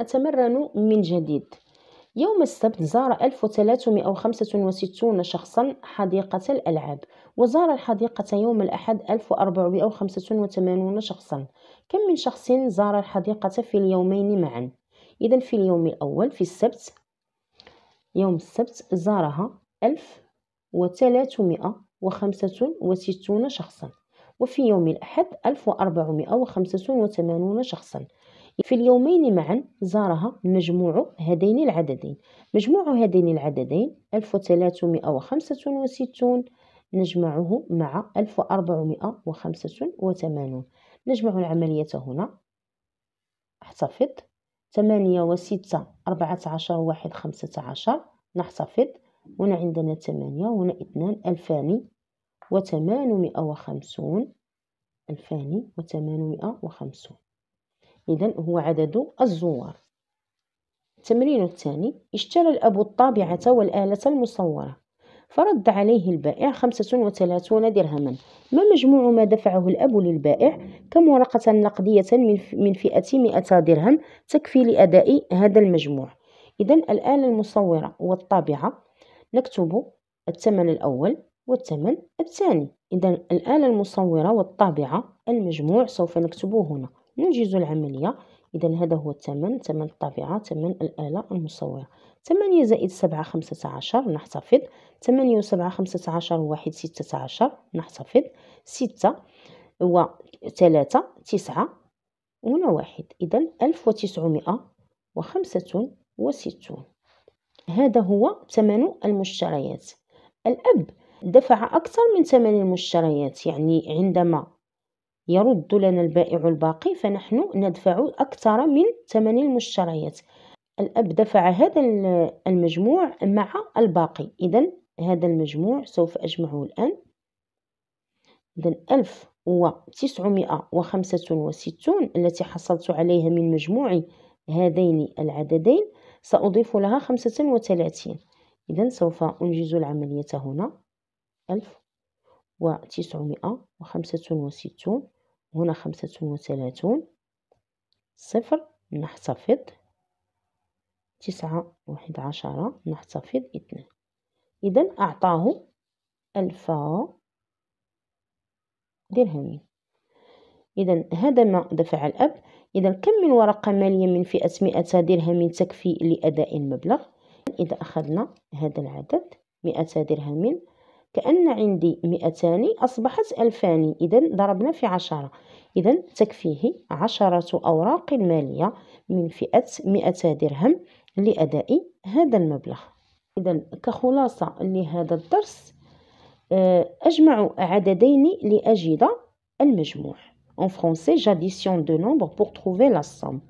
أتمرن من جديد يوم السبت زار 1365 شخصا حديقة الألعاب وزار الحديقة يوم الأحد 1485 شخصا كم من شخص زار الحديقة في اليومين معا؟ إذا في اليوم الأول في السبت يوم السبت زارها 1365 شخصا وفي يوم الأحد 1485 شخصا في اليومين معا زارها مجموع هذين العددين مجموع هذين العددين 1365 نجمعه مع 1485 نجمع العملية هنا احتفظ 8 و 6 14 و 1 15 نحتفظ هنا عندنا 8 هنا 2 ألفان وثمانمائة وخمسون ألفان وثمانمائة وخمسون إذا هو عدد الزوار التمرين الثاني اشترى الأب الطابعة والآلة المصورة فرد عليه البائع 35 درهما ما مجموع ما دفعه الأب للبائع كم ورقة نقدية من فئة 200 درهم تكفي لأداء هذا المجموع إذا الآلة المصورة والطابعة نكتب الثمن الأول والثمن الثاني إذا الآلة المصورة والطابعة المجموع سوف نكتبه هنا ينجزوا العملية إذا هذا هو الثمن ثمن الطبيعة ثمن الآلة المصورة ثمانية زائد سبعة خمسة عشر نحتفظ ثمانية وسبعة خمسة عشر واحد ستة عشر نحتفظ ستة وثلاثة تسعة هنا واحد إذا ألف وتسعمائة وخمسة وستون هذا هو ثمن المشتريات الأب دفع أكثر من ثمن المشتريات يعني عندما يرد لنا البائع الباقي فنحن ندفع أكثر من ثمن المشتريات الأب دفع هذا المجموع مع الباقي إذا هذا المجموع سوف أجمعه الآن إذا ألف وتسعمائة وخمسة وستون التي حصلت عليها من مجموع هذين العددين سأضيف لها خمسة وثلاثين إذا سوف أنجز العملية هنا ألف وتسعمائة وخمسة وستون هنا خمسة وثلاثون صفر نحتفظ تسعة واحد عشرة نحتفظ اثنان إذا أعطاه ألف درهم إذا هذا ما دفع الأب إذا كم من ورقة مالية من فئة مئة درهم تكفي لأداء المبلغ إذا أخذنا هذا العدد مئة درهم كأن عندي مئتان أصبحت ألفان إذا ضربنا في عشرة إذا تكفيه عشرة أوراق مالية من فئة مئة درهم لأداء هذا المبلغ إذا كخلاصة لهذا الدرس آه، أجمع عددين لأجد المجموع En français, j'additionne deux nombres pour trouver la somme.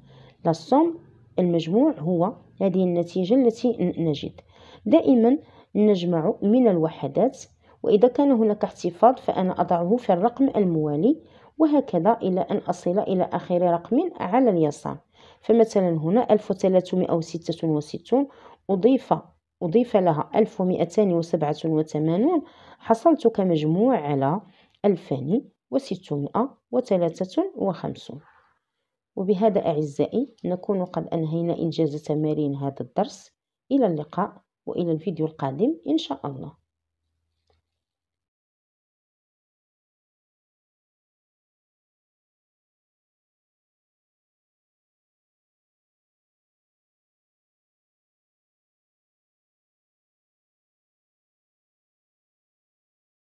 La somme المجموع هو هذه النتيجة التي نجد دائما نجمع من الوحدات وإذا كان هناك احتفاظ فأنا أضعه في الرقم الموالي وهكذا إلى أن أصل إلى آخر رقم على اليسار فمثلا هنا 1366 أضيف أضيف لها 1287 حصلت كمجموع على 2653 وبهذا أعزائي نكون قد أنهينا إنجاز تمارين هذا الدرس إلى اللقاء وإلى الفيديو القادم إن شاء الله